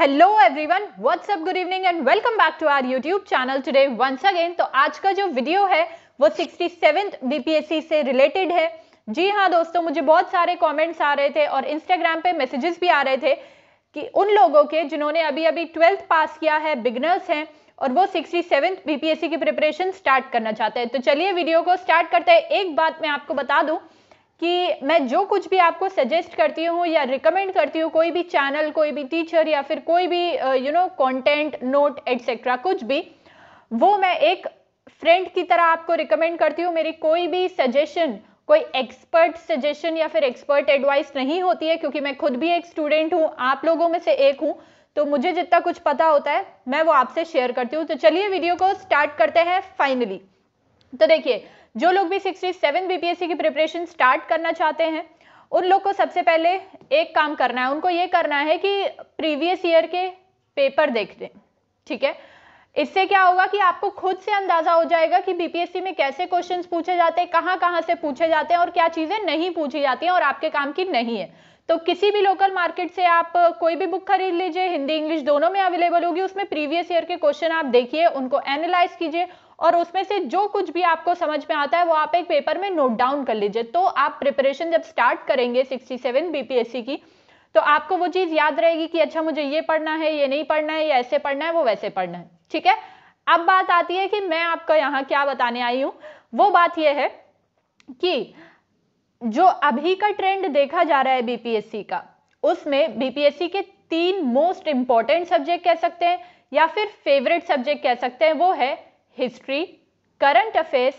hello everyone what's up good evening and welcome back to our YouTube channel today once again तो आज का जो video है वो सिक्सटी सेवेंथ बीपीएससी से रिलेटेड है जी हाँ दोस्तों मुझे बहुत सारे कमेंट्स आ रहे थे और इंस्टाग्राम पे मैसेजेस भी आ रहे थे कि उन लोगों के जिन्होंने अभी अभी ट्वेल्थ पास किया है बिगनर्स हैं और वो सिक्सटी सेवेंथ बीपीएससी की प्रिपरेशन स्टार्ट करना चाहते हैं तो चलिए वीडियो को स्टार्ट करते हैं एक बात मैं आपको बता दूं कि मैं जो कुछ भी आपको सजेस्ट करती हूँ या रिकमेंड करती हूँ कोई भी चैनल कोई भी टीचर या फिर कोई भी you know content note etcetera कुछ भी वो मैं एक फ्रेंड की तरह आपको रिकमेंड करती हूँ मेरी कोई भी सजेशन कोई एक्सपर्ट सजेशन या फिर एक्सपर्ट एडवाइस नहीं होती है क्योंकि मैं खुद भी एक स्टूडेंट हूँ आप लोगों में से एक हूँ तो मुझे जितना कुछ पता होता है मैं वो आपसे शेयर करती हूँ तो चलिए वीडियो को स्टार्ट करते हैं फाइनली तो देखिए जो लोग भी 67 बीपीएससी की प्रिपरेशन स्टार्ट करना चाहते हैं उन लोग को सबसे पहले एक काम करना है उनको ये करना है कि प्रीवियस ईयर के पेपर देख लें ठीक है इससे क्या होगा कि आपको खुद से अंदाजा हो जाएगा कि बीपीएससी में कैसे क्वेश्चन पूछे जाते हैं कहाँ कहाँ से पूछे जाते हैं और क्या चीज़ें नहीं पूछी जाती हैं और आपके काम की नहीं है तो किसी भी लोकल मार्केट से आप कोई भी बुक खरीद लीजिए हिंदी इंग्लिश दोनों में अवेलेबल होगी उसमें प्रीवियस ईयर के क्वेश्चन आप देखिए उनको एनालाइज कीजिए और उसमें से जो कुछ भी आपको समझ में आता है वो आप एक पेपर में नोट डाउन कर लीजिए तो आप प्रिपरेशन जब स्टार्ट करेंगे 67 बीपीएससी की तो आपको वो चीज़ याद रहेगी कि अच्छा मुझे ये पढ़ना है ये नहीं पढ़ना है ये ऐसे पढ़ना है वो वैसे पढ़ना है ठीक है अब बात आती है कि मैं आपको यहाँ क्या बताने आई हूं वो बात यह है कि जो अभी का ट्रेंड देखा जा रहा है बीपीएससी का उसमें बीपीएससी के तीन मोस्ट इंपॉर्टेंट सब्जेक्ट कह सकते हैं या फिर फेवरेट सब्जेक्ट कह सकते हैं वो है history current affairs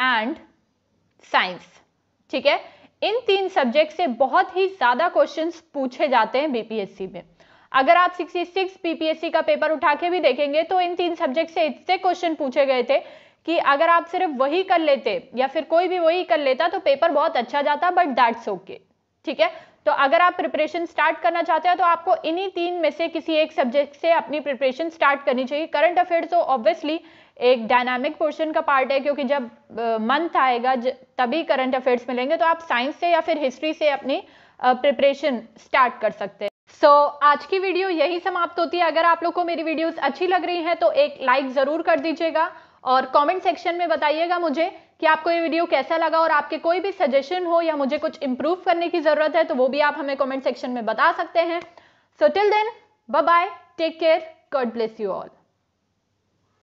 and science ठीक है इन तीन सब्जेक्ट से बहुत ही ज़्यादा क्वेश्चंस पूछे जाते हैं बीपीएससी में अगर आप 66 बीपीएससी का पेपर उठा के भी देखेंगे तो इन तीन सब्जेक्ट से इतने क्वेश्चन पूछे गए थे कि अगर आप सिर्फ वही कर लेते या फिर कोई भी वही कर लेता तो पेपर बहुत अच्छा जाता बट दैट्स ओके ठीक है तो अगर आप प्रिपरेशन स्टार्ट करना चाहते हैं तो आपको इन्हीं तीन में से किसी एक सब्जेक्ट से अपनी प्रिपरेशन स्टार्ट करनी चाहिए करंट अफेयर्स तो ऑब्वियसली एक डायनामिक पोर्शन का पार्ट है क्योंकि जब मंथ आएगा तभी करंट अफेयर्स मिलेंगे तो आप साइंस से या फिर हिस्ट्री से अपनी प्रिपरेशन स्टार्ट कर सकते हैं सो so, आज की वीडियो यही समाप्त होती है अगर आप लोग को मेरी वीडियोस अच्छी लग रही हैं तो एक लाइक ज़रूर कर दीजिएगा और कमेंट सेक्शन में बताइएगा मुझे कि आपको ये वीडियो कैसा लगा और आपके कोई भी सजेशन हो या मुझे कुछ इम्प्रूव करने की ज़रूरत है तो वो भी आप हमें कमेंट सेक्शन में बता सकते हैं so till then bye bye take care God bless you all